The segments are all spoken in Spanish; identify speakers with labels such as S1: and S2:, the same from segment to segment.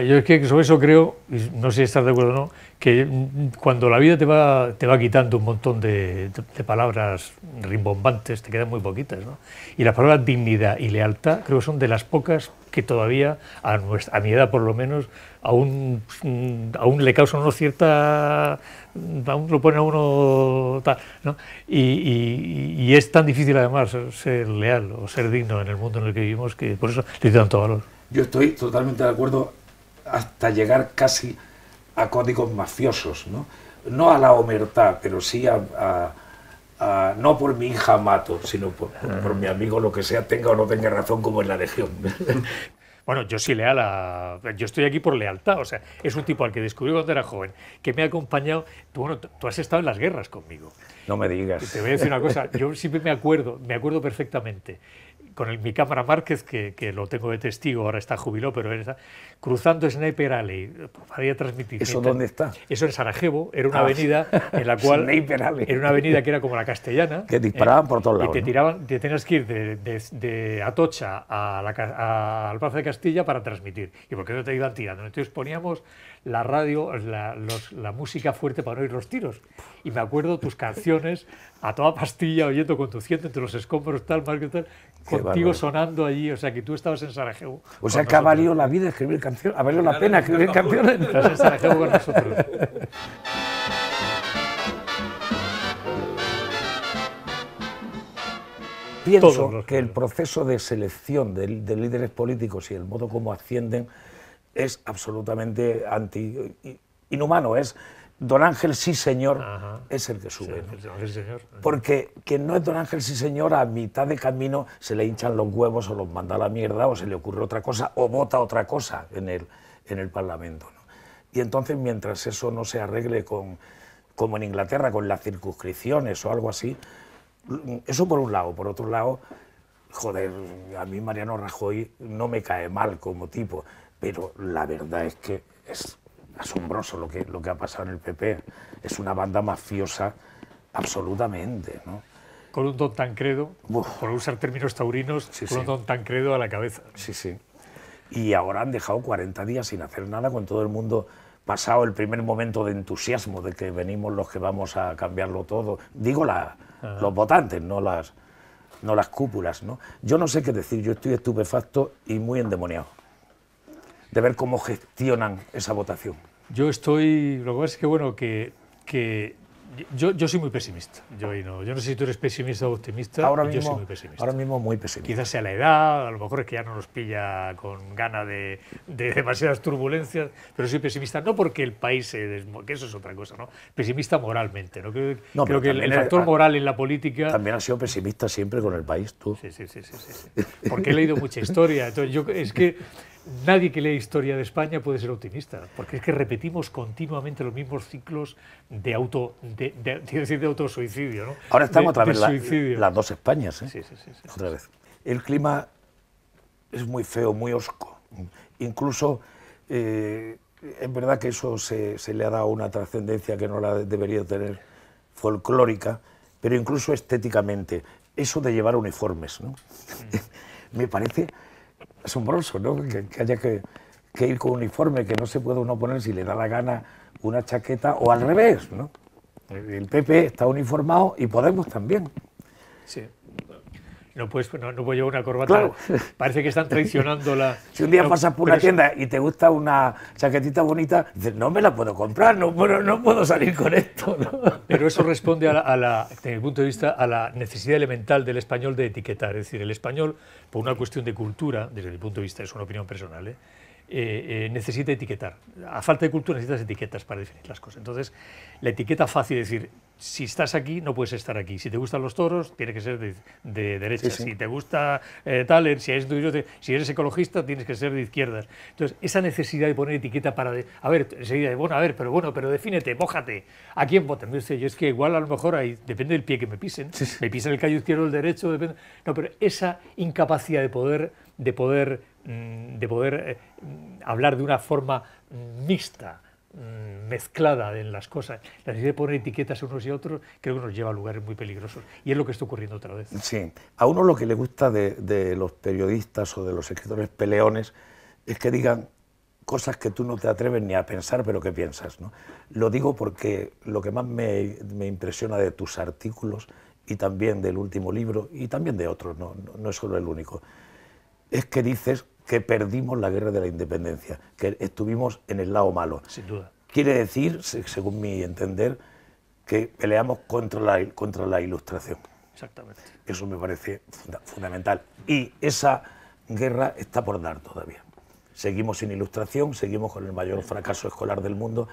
S1: Yo es que sobre eso creo, no sé si estás de acuerdo o no, que cuando la vida te va, te va quitando un montón de, palabras rimbombantes, te quedan muy poquitas, ¿no? Y las palabras dignidad y lealtad creo que son de las pocas que todavía, a, nuestra, a mi edad por lo menos, aún, aún le causan una cierta... aún lo pone a uno tal, Y, es tan difícil además ser leal o ser digno en el mundo en el que vivimos que por eso le tanto valor.
S2: Yo estoy totalmente de acuerdo hasta llegar casi a códigos mafiosos, ¿no? No a la omertad, pero sí a, no por mi hija mato, sino por, mi amigo, lo que sea, tenga o no tenga razón, como en la Legión.
S1: Bueno, yo soy leal a... Yo estoy aquí por lealtad, o sea, es un tipo al que descubrí cuando era joven, que me ha acompañado... Tú, bueno, tú has estado en las guerras conmigo.
S2: No me digas. Y te voy a decir una cosa,
S1: yo siempre me acuerdo, me acuerdo perfectamente con mi cámara Márquez, que, que, lo tengo de testigo, ahora está jubilado, pero era, cruzando Sniper Alley, para transmitir. ¿Eso dónde está? Eso en Sarajevo, era una ah, avenida en la cual. Sniper Alley. Era una avenida que era como la castellana. Que disparaban eh, por todos lados. Y te tiraban, te tenías que ir de, de, Atocha a al Plaza de Castilla para transmitir. Y porque no te iban tirando. Entonces poníamos la radio, la, la música fuerte para no oír los tiros. Y me acuerdo tus canciones a toda pastilla, oyendo conduciendo entre los escombros, tal, más que tal contigo sonando allí, o sea que tú estabas en Sarajevo. O sea que ha
S2: valido la vida escribir canciones, ha valido la pena escribir canciones.
S1: en Sarajevo con nosotros.
S2: Pienso que el proceso de selección de, líderes políticos y el modo como ascienden es absolutamente anti, inhumano, es Don Ángel sí señor es el que sube. Porque quien no es Don Ángel sí señor, a mitad de camino se le hinchan los huevos o los manda a la mierda o se le ocurre otra cosa o vota otra cosa en el, en el Parlamento. Y entonces mientras eso no se arregle con, como en Inglaterra, con las circunscripciones o algo así, eso por un lado. Por otro lado, joder, a mí Mariano Rajoy no me cae mal como tipo, pero la verdad es que es asombroso lo que, lo que ha pasado en el PP. Es una banda mafiosa absolutamente, ¿no?
S1: Con un don Tancredo, por usar términos taurinos, con un don Tancredo a la cabeza.
S2: Sí, sí. Y ahora han dejado 40 días sin hacer nada, con todo el mundo pasado el primer momento de entusiasmo de que venimos los que vamos a cambiarlo todo. Digo la, ah. los votantes, no las, no las cúpulas, ¿no? Yo no sé qué decir, yo estoy estupefacto y muy endemoniado de ver cómo gestionan esa
S1: votación. Yo estoy, lo que pasa es que, bueno, que, que yo, yo, soy muy pesimista. Yo no, yo no sé si tú eres pesimista o optimista. Ahora mismo, yo soy muy pesimista. Ahora mismo muy pesimista. Quizás sea la edad, a lo mejor es que ya no nos pilla con ganas de, de demasiadas turbulencias, pero soy pesimista no porque el país se desmo, que eso es otra cosa, ¿no? Pesimista moralmente, ¿no? Creo, creo que el, factor
S2: moral en la política... También has sido pesimista siempre con el país, tú. sí, sí, sí. sí, sí. Porque he leído mucha historia. Entonces yo, es
S1: que nadie que lea historia de España puede ser optimista, porque es que repetimos continuamente los mismos ciclos de auto de, de, de, autosuicidio. Ahora estamos otra vez las dos
S2: Españas. ¿eh? Sí, sí, sí, otra vez. El clima es muy feo, muy osco. Incluso eh, es verdad que eso se, le ha dado una trascendencia que no la debería tener folclórica, pero incluso estéticamente. Eso de llevar uniformes, ¿no? Mm. Me parece asombroso, ¿no? Que, haya que, ir con uniforme, que no se puede uno poner si le da la gana una chaqueta o al revés, ¿no? El PP está uniformado y Podemos también.
S1: Sí no puedes no, no llevar una corbata. Parece que están traicionando la. Si un día pasas por una tienda y te gusta una
S2: chaquetita bonita, dices, no me la puedo comprar, no, puedo, no puedo salir con esto.
S1: Pero eso responde, a la, desde el punto de vista, a la necesidad elemental del español de etiquetar. Es decir, el español, por una cuestión de cultura, desde el punto de vista, es una opinión personal, ¿eh? Eh, eh, necesita etiquetar. A falta de cultura necesitas etiquetas para definir las cosas. Entonces, la etiqueta fácil, es decir, si estás aquí, no puedes estar aquí. Si te gustan los toros, tiene que ser de, derecha. Si te gusta eh, si eres, si eres ecologista, tienes que ser de izquierda. Entonces, esa necesidad de poner etiqueta para... a ver, bueno, a ver, pero bueno, pero defínete, mójate. ¿A quién votan? yo es que igual a lo mejor ahí, depende del pie que me pisen. me pisen el callo izquierdo, el derecho, depende... No, pero esa incapacidad de poder... De poder mm, de poder eh, mm, hablar de una forma mm, mixta, Mm, mezclada en las cosas, la necesidad de poner etiquetas unos y otros, creo que nos lleva a lugares muy peligrosos. Y es lo que está ocurriendo otra vez.
S2: Sí, a uno lo que le gusta de, los periodistas o de los escritores peleones es que digan cosas que tú no te atreves ni a pensar, pero que piensas. ¿no? Lo digo porque lo que más me, impresiona de tus artículos y también del último libro y también de otros, no, no es solo el único, es que dices que perdimos la guerra de la independencia, que estuvimos en el lado malo. Sin duda. Quiere decir, según mi entender, que peleamos contra la, contra la ilustración. Exactamente. Eso me parece fundamental. Y esa guerra está por dar todavía. Seguimos sin ilustración, seguimos con el mayor fracaso escolar del mundo.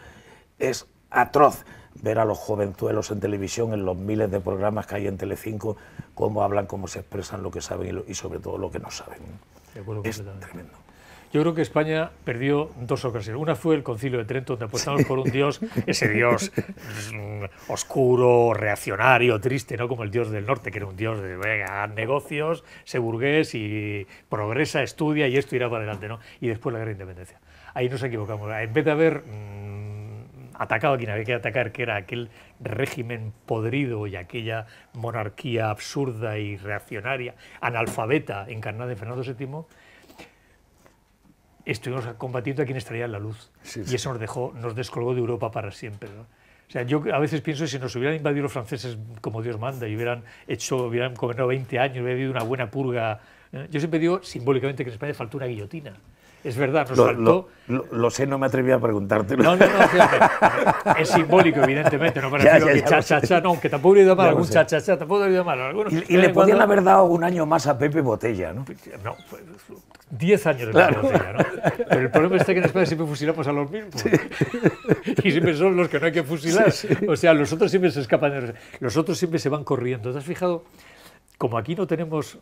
S2: Es atroz ver a los jovenzuelos en televisión, en los miles de programas que hay en Telecinco, cómo hablan, cómo se expresan, lo que saben y sobre todo lo que no saben.
S1: Yo creo que España perdió dos ocasiones. Una fue el concilio de Trento, donde apostamos por un dios, ese dios mm, oscuro, reaccionario, triste, ¿no? Como el dios del norte, que era un dios de venga, negocios, se burgués y progresa, estudia y esto irá para adelante, ¿no? Y después la guerra de independencia. Ahí nos equivocamos. En vez de haber mm, atacaba a quien había que atacar, que era aquel régimen podrido y aquella monarquía absurda y reaccionaria, analfabeta, encarnada de Fernando VII, estuvimos combatiendo a estaría en la luz. Y eso nos dejó, nos descolgó de Europa para siempre. O sea, yo a veces pienso que si nos hubieran invadido los franceses como Dios manda y hubieran hecho, hubieran gobernado 20 años, hubiera habido una buena purga. ¿eh? Yo siempre digo simbólicamente que en España faltó una guillotina. Es verdad, nos lo, faltó.
S2: Lo, sé, no me atreví a preguntártelo.
S1: No, no, no, fíjate. Es simbólico, evidentemente, no para que cha, cha, no, aunque tampoco ha ido mal, algún cha, cha, cha, tampoco hubiera ido mal. Algunos, y, le podían haber
S2: dado un año más a Pepe Botella, ¿no? Pues, no,
S1: pues, Diez años de Pepe Botella, ¿no? Pero el problema está que en España siempre fusilamos a los mismos. Y siempre son los que no hay que fusilar. O sea, los otros siempre se escapan, de los... los otros siempre se van corriendo. ¿Te has fijado? Como aquí no tenemos,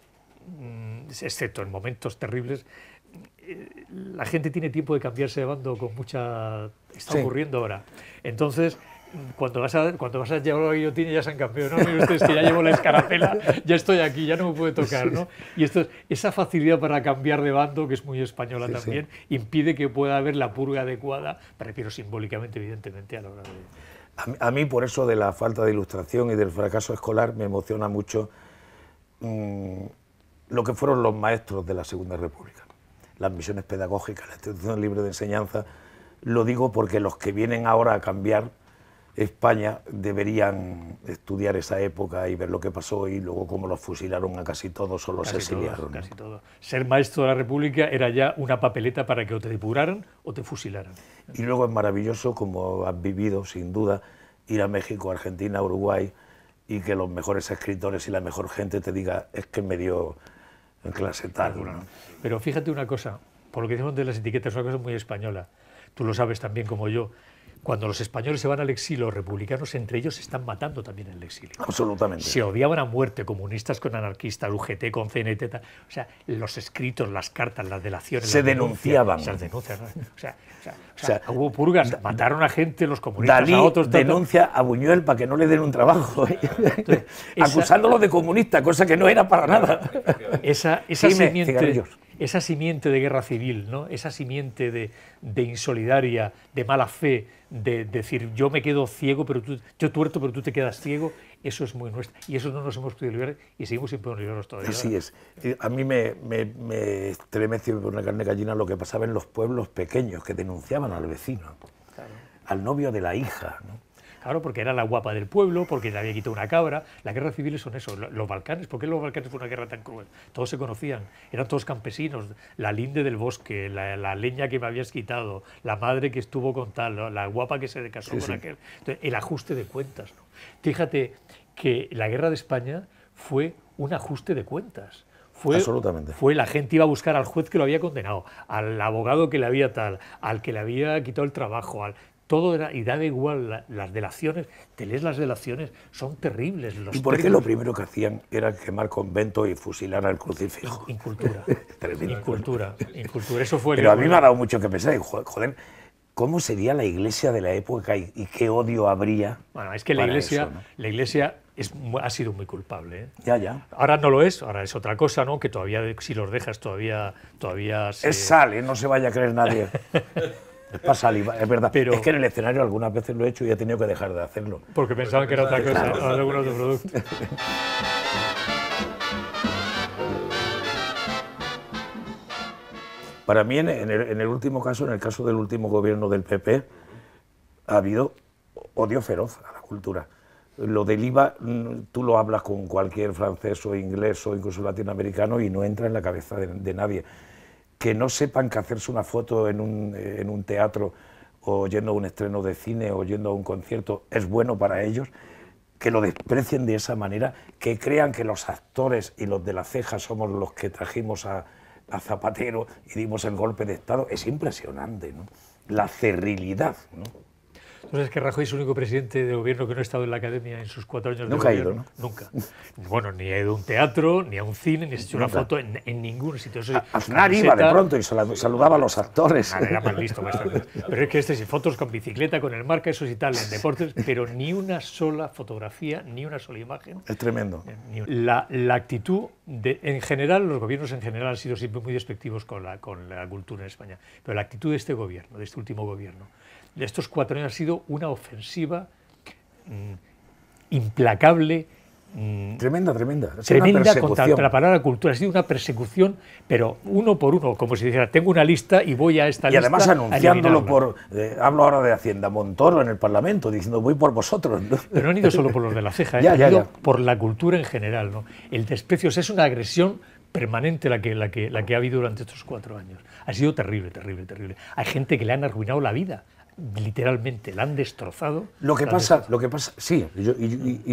S1: mm, excepto en momentos terribles, eh, la gente tiene tiempo de cambiarse de bando con mucha... Está ocurriendo ahora. Entonces, cuando vas a, cuando vas a llevar la ya se han cambiado, ¿no? que ya llevo la escarapela, ya estoy aquí, ya no me puede tocar, ¿no? Y esto, esa facilidad para cambiar de bando, que es muy española también, impide que pueda haber la purga adecuada, refiero simbólicamente, evidentemente, a la hora
S2: de... A mí, por eso, de la falta de ilustración y del fracaso escolar, me emociona mucho mm, lo que fueron los maestros de la Segunda República las misiones pedagógicas, la institución este libre de enseñanza. Lo digo porque los que vienen ahora a cambiar España deberían estudiar esa época y ver lo que pasó y luego cómo los fusilaron a casi todos o los exiliaron.
S1: Ser maestro de la República era ya una papeleta para que o te depuraran o te fusilaran.
S2: Y luego es maravilloso, como has vivido sin duda, ir a México, Argentina, Uruguay y que los mejores escritores y la mejor gente te diga es que me dio en clase
S1: Pero fíjate una cosa, por lo que decimos de las etiquetas, una cosa muy española. Tú lo sabes también como yo. Cuando los españoles se van al exilio, los republicanos entre ellos se están matando también en el exilio.
S2: Absolutamente. Se
S1: odiaban a muerte comunistas con anarquistas, UGT con CNT. O sea, los escritos, las cartas, las delaciones. Se denunciaban. O, sea, hubo purgas, mataron a gente, los comunistas a otros. denuncia a
S2: Buñuel para que no le den un trabajo. Acusándolo de comunista, cosa que no era para nada.
S1: Esa, esa Dime, esa simiente de guerra civil, ¿no? esa simiente de, de insolidaria, de mala fe, de, decir yo me quedo ciego, pero tú, yo tuerto, pero tú te quedas ciego, eso es muy nuestro. Y eso no nos hemos podido liberar y seguimos sin poder todavía. Así
S2: es. Eh, a mí me, me, me estremece por una carne gallina lo que pasaba en los pueblos pequeños, que denunciaban al vecino, al novio de la hija. ¿no?
S1: Claro, porque era la guapa del pueblo, porque le había quitado una cabra. Las guerras civiles son eso. Los Balcanes, ¿por qué los Balcanes fue una guerra tan cruel? Todos se conocían, eran todos campesinos. La linde del bosque, la, leña que me habías quitado, la madre que estuvo con tal, la guapa que se casó con aquel. el ajuste de cuentas. Fíjate que la guerra de España fue un ajuste de cuentas. Fue, Absolutamente. fue la gente iba a buscar al juez que lo había condenado, al abogado que le había tal, al que le había quitado el trabajo, al todo era, y da igual las delaciones, te lees las delaciones, son terribles. Los ¿Y por qué lo primero
S2: que hacían era quemar convento y fusilar al crucifijo? Incultura. Tremendo. Incultura, incultura, eso fue... Pero a mí me ha dado mucho que pensar, joder, ¿cómo sería la iglesia de la época y, qué odio habría?
S1: Bueno, es que la iglesia, la iglesia es, ha sido muy culpable. ¿eh? Ya, ya. Ahora no lo es, ahora es otra cosa, ¿no? Que todavía, si los dejas, todavía... todavía Es
S2: sale, ¿eh? no se vaya a creer nadie. Es para es verdad. Pero, es que en el escenario algunas veces lo he hecho y he tenido que dejar de hacerlo.
S1: Porque pensaban que era otra cosa, algunos producto.
S2: Para mí, en el, último caso, en el caso del último gobierno del PP, ha habido odio feroz a la cultura. Lo del IVA, mm, tú lo hablas con cualquier francés o inglés o incluso latinoamericano y no entra en la cabeza de nadie que no sepan que hacerse una foto en un, teatro o yendo a un estreno de cine o yendo a un concierto es bueno para ellos, que lo desprecien de esa manera, que crean que los actores y los de la ceja somos los que trajimos a, a Zapatero y dimos el golpe de Estado, es impresionante, ¿no? La cerrilidad, ¿no?
S1: ¿No pues es que Rajoy es el único presidente de gobierno que no ha estado en la academia en sus cuatro años de gobierno? Nunca ha ido, ¿no? Nunca. Bueno, ni ha ido a un teatro, ni a un cine, ni se ha hecho una foto en, ningún sitio. Eso, Aznar iba de pronto
S2: y saludaba a los actores. era más listo,
S1: Pero es que este sí, fotos con bicicleta, con el marca, eso sí, tal, en deportes, pero ni una sola fotografía, ni una sola imagen.
S2: Es tremendo. Eh,
S1: la, actitud, de, en general, los gobiernos en general han sido siempre muy despectivos con la, con la cultura en España, pero la actitud de este gobierno, de este último gobierno, de estos cuatro años ha sido una ofensiva mm, implacable. Mm, tremenda, tremenda. tremenda contra, la palabra cultura. Ha sido una persecución, pero uno por uno, como si dijera, tengo una lista y voy a esta lista. Y además anunciándolo por.
S2: Eh, hablo ahora de Hacienda, Montoro en el Parlamento, diciendo voy por vosotros. Pero no han ido solo por los de la ceja, eh, han ido
S1: por la cultura en general. El desprecio es una agresión permanente la que ha habido durante estos cuatro años. Ha sido terrible, terrible, terrible. Hay gente que le han arruinado la vida literalmente la han destrozado. Lo que pasa,
S2: lo que pasa, sí, y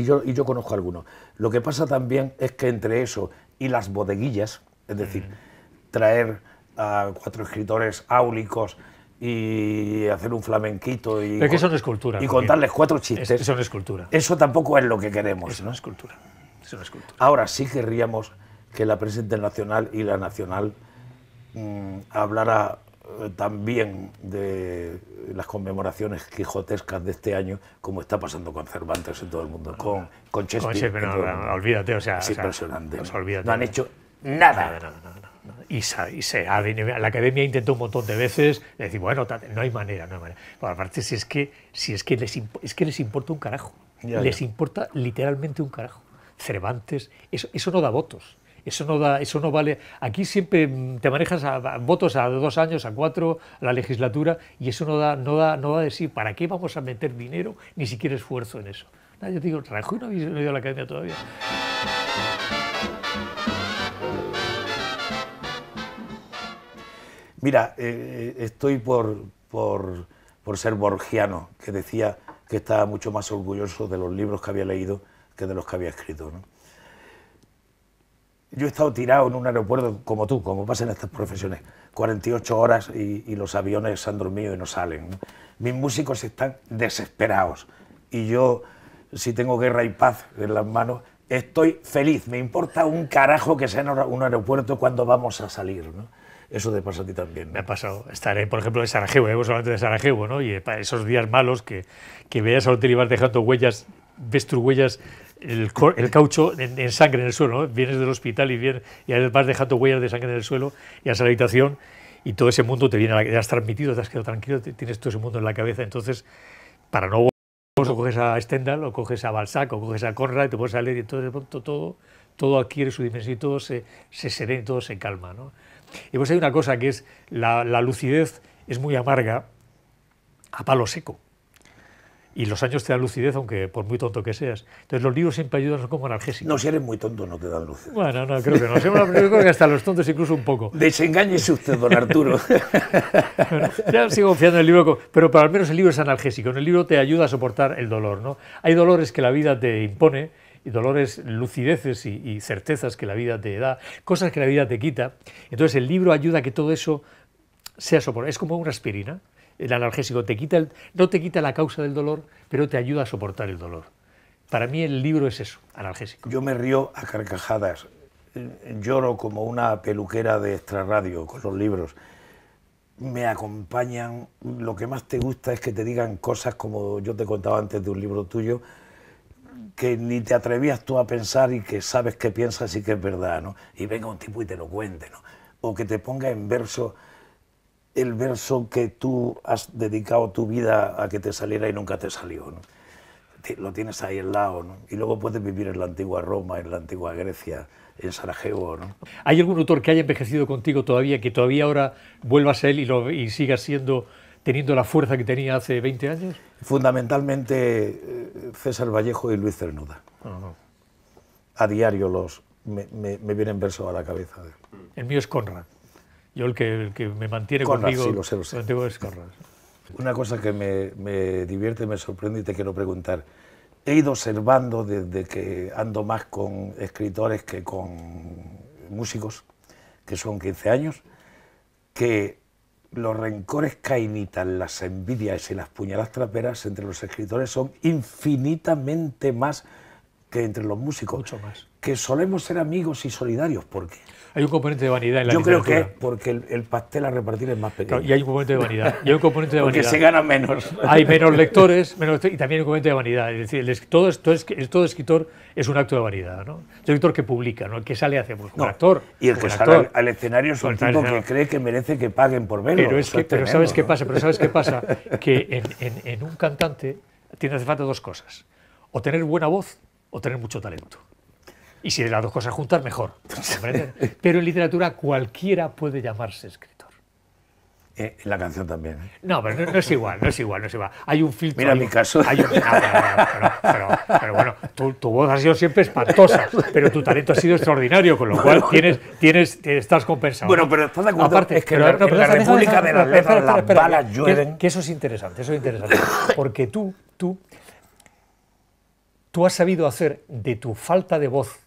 S2: yo, y, yo, conozco algunos. Lo que pasa también es que entre eso y las bodeguillas, es decir, mm. traer a cuatro escritores áulicos y hacer un flamenquito y, Es que eso no y contarles cuatro chistes. eso Eso tampoco es lo que queremos. no, es una escultura. Ahora sí querríamos que la prensa internacional y la nacional mm, hablara eh, también de las conmemoraciones quijotescas de este año, como está pasando con Cervantes en todo el mundo, con, con Shakespeare. olvídate, o sea, es pues no
S1: han hecho nada. Y, y la academia intentó un montón de veces decir, bueno, no hay manera, no hay manera. aparte, si es que, si es que, les, es que les importa un carajo, les importa literalmente un carajo. Cervantes, eso, eso no da votos. Eso no, da, eso no vale. Aquí siempre mm, te manejas a, votos a dos años, a cuatro, la legislatura, y eso no da, no, da, no de ¿Para qué vamos a meter dinero, ni siquiera esfuerzo en eso? yo te digo, Rajoy no ha ido a la academia todavía.
S2: Mira, eh, eh, estoy por, por, por, ser borgiano, que decía que estaba mucho más orgulloso de los libros que había leído que de los que había escrito. ¿no? Yo he estado tirado en un aeropuerto como tú, como pasan estas profesiones, 48 horas y, los aviones se han dormido y no salen. Mis músicos están desesperados y yo, si tengo guerra y paz en las manos, estoy feliz. Me importa un carajo que sea en un aeropuerto cuando vamos a salir. ¿no? Eso te pasa a ti también. Me ha
S1: pasado. Estaré, por ejemplo, en Sarajevo, hemos ¿eh? hablado de Sarajevo, ¿no? Y eh, esos días malos que, que veas a y vas dejando huellas, ves tus huellas el, caucho en, sangre en el suelo. Vienes del hospital y, vienes, y vas dejando huellas de sangre en el suelo y vas a la habitación y todo ese mundo te viene a ya has transmitido, te has quedado tranquilo, tienes todo ese mundo en la cabeza. Entonces, para no o coges a Stendhal, o coges a Balzac, o coges a Conrad, y te pones a leer y entonces de pronto todo, todo adquiere su dimensión y todo se, se serena y todo se calma. Y pues hay una cosa que es la lucidez es muy amarga a palo seco y los años te dan lucidez, aunque por muy tonto que seas. Entonces los libros siempre ayudan, como analgésicos.
S2: No, si eres muy tonto no te dan lucidez. Bueno, no, creo que no. Yo creo que hasta los tontos incluso un poco. Desengañese usted, don Arturo.
S1: ya sigo confiando en el libro, pero para al menos el libro es analgésico. En el libro te ayuda a soportar el dolor. ¿no? Hay dolores que la vida te impone, y dolores, lucideces y, y certezas que la vida te da, cosas que la vida te quita. Entonces el libro ayuda a que todo eso sea soportado. Es como una aspirina el analgésico te quita no te quita la causa del dolor, pero te ayuda a soportar el dolor. Para mí el libro es eso, analgésico.
S2: Yo me río a carcajadas, lloro como una peluquera de extrarradio con los libros. Me acompañan, lo que más te gusta es que te digan cosas como yo te contaba antes de un libro tuyo, que ni te atrevías tú a pensar y que sabes que piensas y que es verdad, ¿no? Y venga un tipo y te lo cuente, ¿no? O que te ponga en verso el verso que tú has dedicado tu vida a que te saliera y nunca te salió. Lo tienes ahí al lado. ¿no? Y luego puedes vivir en la antigua Roma, en la antigua Grecia, en Sarajevo. ¿no?
S1: ¿Hay algún autor que haya envejecido contigo todavía, que todavía ahora vuelvas a él y, lo, sigas siendo, teniendo la fuerza que tenía hace 20 años?
S2: Fundamentalmente eh, César Vallejo y Luis Cernuda. A diario los, me, me vienen versos a la cabeza.
S1: El mío es Conrad. Yo el que, me mantiene conmigo es Una cosa que
S2: me, divierte, me sorprende y te quiero preguntar. He ido observando desde que ando más con escritores que con músicos, que son 15 años, que los rencores cainitas, las envidias y las puñaladas traperas entre los escritores son infinitamente más que entre los músicos. Mucho más. Que solemos ser amigos y solidarios, ¿por qué?
S1: Hay un componente de vanidad en la Yo creo que es porque el, pastel a repartir es más pequeño. y hay un componente de vanidad. Y un componente de porque se gana menos. Hay menos lectores, menos y también hay un componente de vanidad. Es decir, el, todo, todo, todo, escritor es un acto de vanidad. ¿no? El escritor que publica, no el que sale hace pues, un actor. Y el que sale al, escenario es un tipo que
S2: cree que merece que paguen por verlo. Pero, es que, pero ¿sabes qué pasa? Pero ¿sabes qué pasa?
S1: Que en, en, en un cantante tiene hace falta dos cosas. O tener buena voz o tener mucho talento. Y si de las dos cosas juntas, mejor. Pero en literatura cualquiera puede llamarse escritor. Eh, la canción también. ¿eh? No, pero no, es igual, no es igual, no es igual. Hay un filtro. Mira mi caso. pero, bueno, tu, voz ha sido siempre espantosa, pero tu talento ha sido extraordinario, con lo cual tienes, tienes, estás compensado. Bueno, pero estás de acuerdo. Aparte, es que la, en la República de las Letras las balas llueven. que, eso es interesante, eso es interesante. Porque tú, tú, tú has sabido hacer de tu falta de voz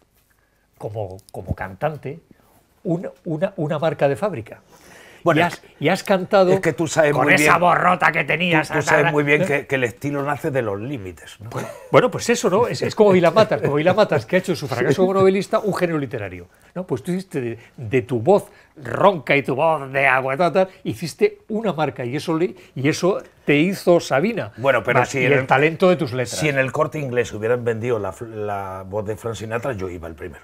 S1: como, cantante una, una, una marca de fábrica. Bueno, y, has, cantado con esa borrota que tenías. Tú, sabes muy bien que, el estilo nace de los límites. Bueno, pues eso, ¿no? Es, es como Vilamatas, como matas que ha hecho su fracaso novelista un género literario. ¿no? Pues tú hiciste de, tu voz ronca y tu voz de agua, hiciste una marca y eso, le, y eso te hizo Sabina. Bueno, pero si en el,
S2: talento de tus letras. Si en el corte inglés hubieran vendido la, voz de Frank Sinatra, yo iba el primero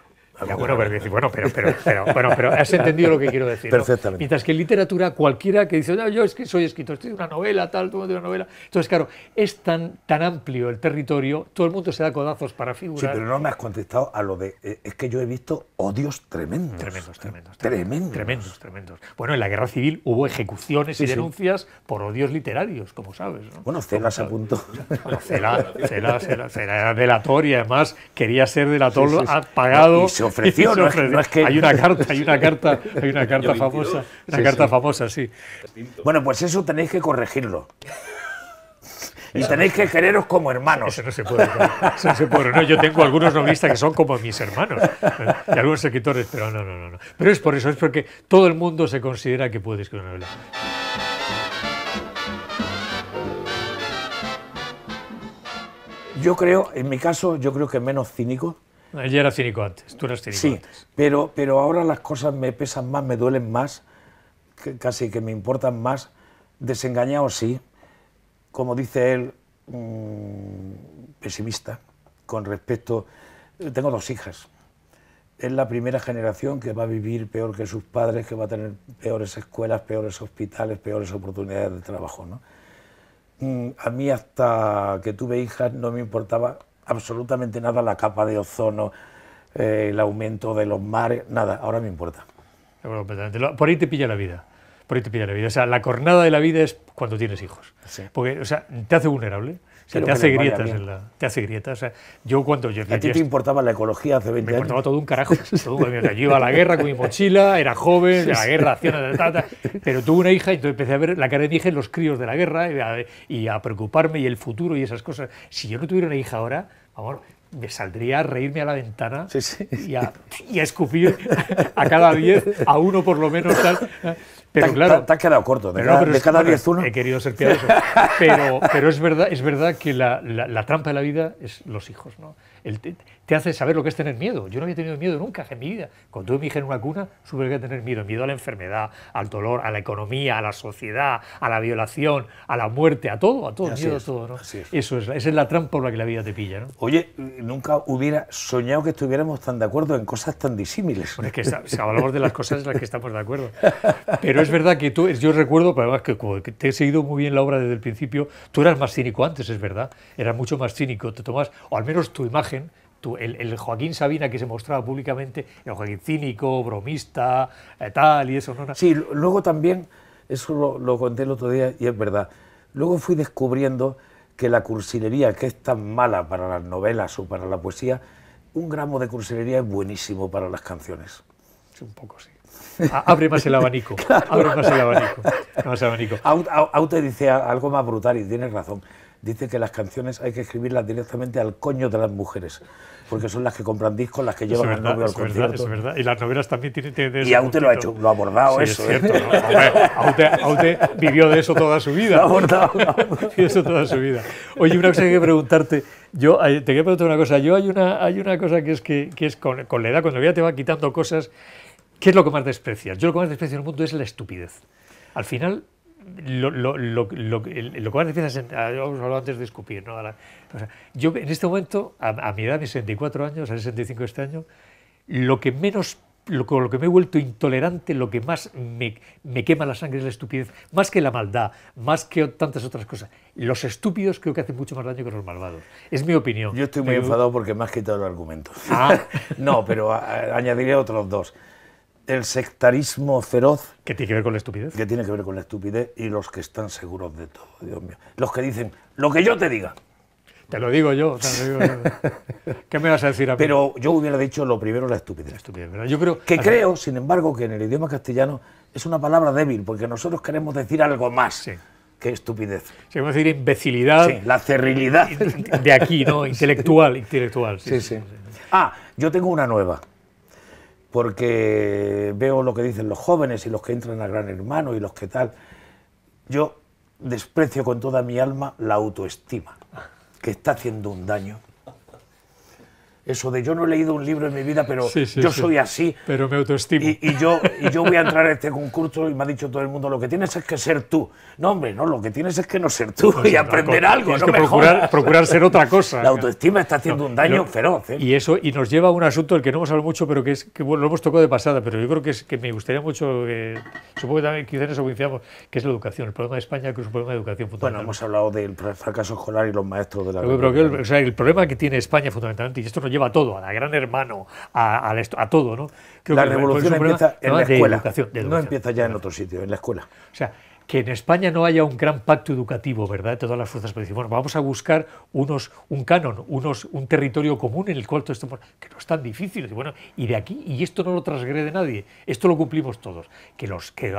S2: bueno, pero, has entendido lo que quiero decir.
S1: Mientras que en literatura, cualquiera que dice, yo es que soy escritor, estoy de una novela, tal, de una novela. Entonces, claro, es tan, tan amplio el territorio, todo el mundo se da codazos para figurar. Sí, pero no me has
S2: contestado a lo de. Eh, es que yo he visto odios tremendos. Tremendos, tremendos. Tremendos.
S1: Tremendos, Bueno, en la guerra civil hubo ejecuciones y denuncias por odios literarios, como sabes. Bueno, Cela se apuntó. Cela, Cela, Cela, Cela, además quería ser delator, ha pagado ofreció, Es, que... Hay una carta, hay una carta, hay una carta famosa, una carta famosa,
S2: sí. Bueno, pues eso tenéis que corregirlo.
S1: Y tenéis que quereros como hermanos. Eso no se puede. no se puede. No, yo tengo algunos novelistas que son como mis hermanos y algunos escritores, pero no, no, no, no. Pero es por eso, es porque todo el mundo se considera que puede escribir una novela.
S2: Yo creo, en mi caso, yo creo que menos cínico,
S1: yo era cínico antes, tú eras cínico sí,
S2: antes. Pero, pero ahora las cosas me pesan más, me duelen más, casi que me importan más. Desengañado sí, como dice él, mm, pesimista con respecto... Tengo dos hijas. Es la primera generación que va a vivir peor que sus padres, que va a tener peores escuelas, peores hospitales, peores oportunidades de trabajo. ¿no? Mm, a mí hasta que tuve hijas no me importaba absolutamente nada la capa de ozono, eh, el aumento de los mares, nada, ahora me importa.
S1: por ahí te pilla la vida. Por ahí te pilla la vida. O sea, la cornada de la vida es cuando tienes hijos. Porque, o sea, te hace vulnerable. O sea, te hace, grietas en la, te hace grietas. O sea, yo cuando yo, ¿A ti te
S2: importaba la ecología hace 20 años? Me importaba
S1: todo un carajo.
S2: Todo, yo iba a la guerra con mi mochila,
S1: era joven, la guerra, haciendo pero tuve una hija y entonces empecé a ver la cara de mi hija en los críos de la guerra y a, preocuparme y el futuro y esas cosas. Si yo no tuviera una hija ahora, amor, me saldría a reírme a la ventana Y, a, y, a, escupir a cada diez, a uno por lo menos. Tal. Pero claro, te has quedado corto, de cada, no, uno. He querido ser piadoso. pero, pero es verdad, es verdad que la, la, la, trampa de la vida es los hijos, ¿no? El, te hace saber lo que es tener miedo. Yo no había tenido miedo nunca en mi vida. Cuando tuve mi hija en una cuna, supe que tener miedo. Miedo a la enfermedad, al dolor, a la economía, a la sociedad, a la violación, a la muerte, a todo, a todo, miedo todo. Eso es, esa es la trampa por la que la vida te pilla. ¿no? Oye, nunca hubiera soñado que estuviéramos tan de acuerdo en cosas tan disímiles. es hablamos de las cosas en las que estamos de acuerdo. Pero es verdad que tú, yo recuerdo, además que te he seguido muy bien la obra desde el principio, tú eras más cínico antes, es verdad. Eras mucho más cínico. Te tomas, o al menos tu imagen el, Joaquín Sabina que se mostraba públicamente, el Joaquín cínico, bromista, eh, tal y eso. ¿no?
S2: Sí, luego también, eso lo, conté el otro día y es verdad, luego fui descubriendo que la cursilería, que es tan mala para las novelas o para la poesía, un gramo de cursilería es buenísimo para las canciones. Sí, un poco sí.
S1: abre más el abanico. Abre más el abanico. Más
S2: abanico. dice algo más brutal y tienes razón dice que las canciones hay que escribirlas directamente al coño de las mujeres, porque son las que compran discos, las que llevan al novio al concierto. Verdad, es verdad,
S1: y las novelas también tienen... tienen y Aute lo ha hecho, lo ha abordado sí, eso. Es ¿eh? cierto, Aute, vivió de eso toda su vida. Lo ha abordado. eso toda su vida. Oye, una cosa que preguntarte, yo te quería preguntar una cosa, yo hay una, hay una cosa que es, que, que es con, con la edad, cuando la vida te va quitando cosas, ¿qué es lo que más desprecias? Yo lo que más desprecio en el mundo es la estupidez. Al final, lo, que más ah, a decir antes de escupir, yo en este momento, a, mi edad, mis 64 años, a 65 este año, lo que menos lo, que me he vuelto intolerante, lo que más me, quema la sangre es la estupidez, más que la maldad, más que tantas otras cosas. Los estúpidos creo que hacen mucho más daño que los malvados. Es mi opinión. Yo estoy muy enfadado
S2: porque me has quitado el argumentos ah. no, pero añadiré otros dos el sectarismo feroz. ¿Que tiene que ver con la estupidez? Que tiene que ver con la estupidez y los que están seguros de todo, Dios mío. Los que dicen, lo que yo te diga. Te lo digo yo. ¿Qué me vas a decir a mí? Pero yo hubiera dicho lo primero la estupidez. La estupidez Yo creo, que creo, sin embargo, que en el idioma castellano es una palabra débil, porque nosotros queremos decir algo más. que estupidez.
S1: Se sí, decir imbecilidad. la cerrilidad. De aquí, ¿no? Intelectual, intelectual. sí. sí.
S2: Ah, yo tengo una nueva porque veo lo que dicen los jóvenes y los que entran a Gran Hermano y los que tal. Yo desprecio con toda mi alma la autoestima, que está haciendo un daño eso de yo no he leído un libro en mi vida, pero yo soy así.
S1: Pero me autoestimo. Y, yo,
S2: voy a entrar a este concurso y me ha dicho todo el mundo, lo que tienes es que ser tú. No, hombre, no, lo que tienes es que no ser tú pues y aprender algo. no que procurar, ser otra cosa. La autoestima está haciendo un daño feroz. ¿eh?
S1: Y eso y nos lleva a un asunto del que no hemos hablado mucho, pero que es que bueno, lo hemos tocado de pasada, pero yo creo que es que me gustaría mucho, eh, supongo que también quizás en eso coincidamos, que es la educación, el problema de España que es un problema de educación fundamental. Bueno, hemos
S2: hablado del fracaso escolar y los maestros de la... educación
S1: el, el problema que tiene España fundamentalmente, y esto lleva todo, a la gran hermano, a, todo, ¿no? Creo la revolución empieza en la escuela, educación, no empieza ya en otro sitio, en la escuela. O sea, que en España no haya un gran pacto educativo, ¿verdad? de todas las fuerzas políticas. Bueno, vamos a buscar unos, un canon, unos, un territorio común en el cual todo esto, que no es tan difícil. Y bueno, y de aquí, y esto no lo transgrede nadie, esto lo cumplimos todos. Que los que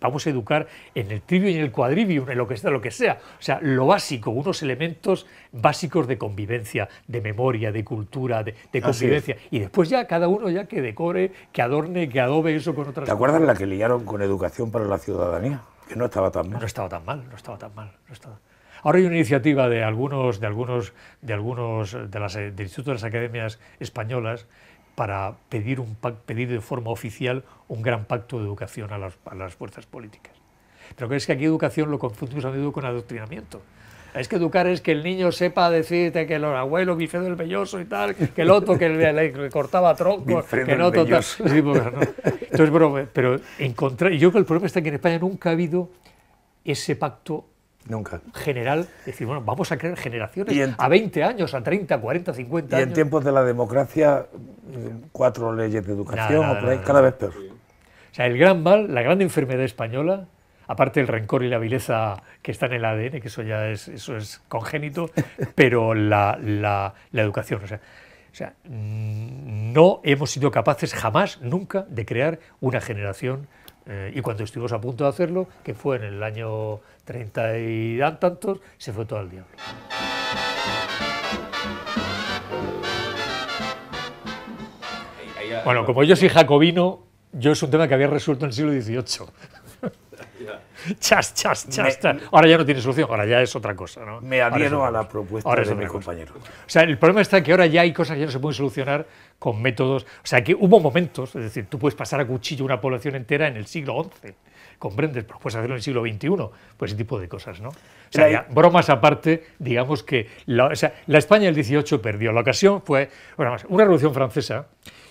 S1: vamos a educar en el trivio y en el cuadrivium, en lo que sea, lo que sea. O sea, lo básico, unos elementos básicos de convivencia, de memoria, de cultura, de, convivencia. Y después ya cada uno ya que decore, que adorne, que adobe eso con otras ¿Te acuerdas
S2: la que liaron con educación para la ciudadanía? no estaba tan mal. No estaba tan mal, no estaba tan mal.
S1: Ahora hay una iniciativa de algunos, de algunos, de algunos, de las, del Instituto de las Academias Españolas para pedir, un, pedir de forma oficial un gran pacto de educación a las, fuerzas políticas. Pero es que aquí educación lo confundimos a con adoctrinamiento. Es que educar es que el niño sepa decirte que el abuelo, Bifredo el Belloso y tal, que el otro que le, cortaba troncos, que no, total. Pues, Entonces, pero encontrar, yo creo que el problema está que en España nunca ha habido ese pacto Nunca. General, decir, bueno, vamos a crear generaciones a 20 años, a 30, 40, 50 años. Y en tiempos de la democracia, cuatro leyes
S2: de educación, o cada vez peor. O
S1: sea, el gran mal, la gran enfermedad española aparte el rencor y la vileza que están en el ADN, que eso ya es, eso es congénito, pero la, educación. O sea, mm, no hemos sido capaces jamás, nunca, de crear una generación eh, y cuando estuvimos a punto de hacerlo, que fue en el año 30 y tantos, se fue todo al diablo. Bueno, como yo soy jacobino, yo es un tema que había resuelto en el siglo XVIII. chas, chas, chas, Ahora ya no tiene solución, ahora ya es otra cosa. Me adhiero a la propuesta de mi compañero. O sea, el problema está que ahora ya hay cosas que ya no se pueden solucionar con métodos. O sea, que hubo momentos, es decir, tú puedes pasar a cuchillo una población entera en el siglo XI, comprendes, pero pues puedes hacerlo en el siglo XXI, pues ese tipo de cosas, ¿no? O sea, bromas aparte, digamos que la, o sea, la España del 18 perdió. La ocasión fue, una revolución francesa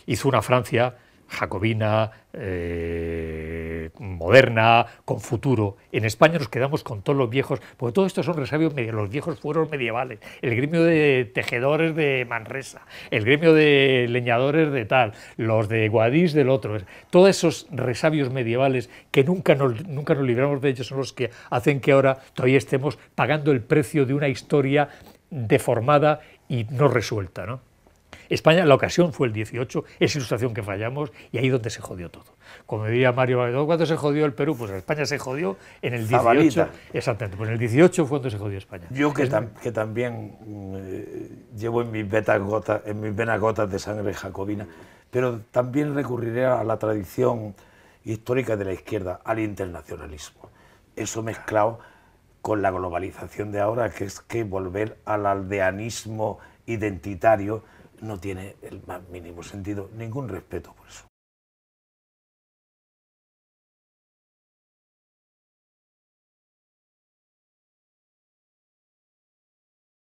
S1: hizo una Francia jacobina, eh, moderna, con futuro. En España nos quedamos con todos los viejos, porque todo esto son resabios medievales, los viejos fueron medievales, el gremio de tejedores de Manresa, el gremio de leñadores de tal, los de Guadix del otro. Todos esos resabios medievales que nunca nos, nunca nos libramos de ellos son los que hacen que ahora todavía estemos pagando el precio de una historia deformada y no resuelta. ¿no? España, la ocasión fue el 18, es ilustración que fallamos y ahí donde se jodió todo. Como diría Mario Barreto, ¿cuándo se jodió el Perú? Pues España se jodió en el 18. Exactamente, pues en el 18 fue cuando se jodió España. Yo que,
S2: también mm, eh, llevo en mis, en mis venas gotas de sangre jacobina, pero también recurriré a la tradición histórica de la izquierda, al internacionalismo. Eso mezclado con la globalización de ahora, que es que volver al aldeanismo identitario, no tiene el más mínimo sentido, ningún respeto por eso.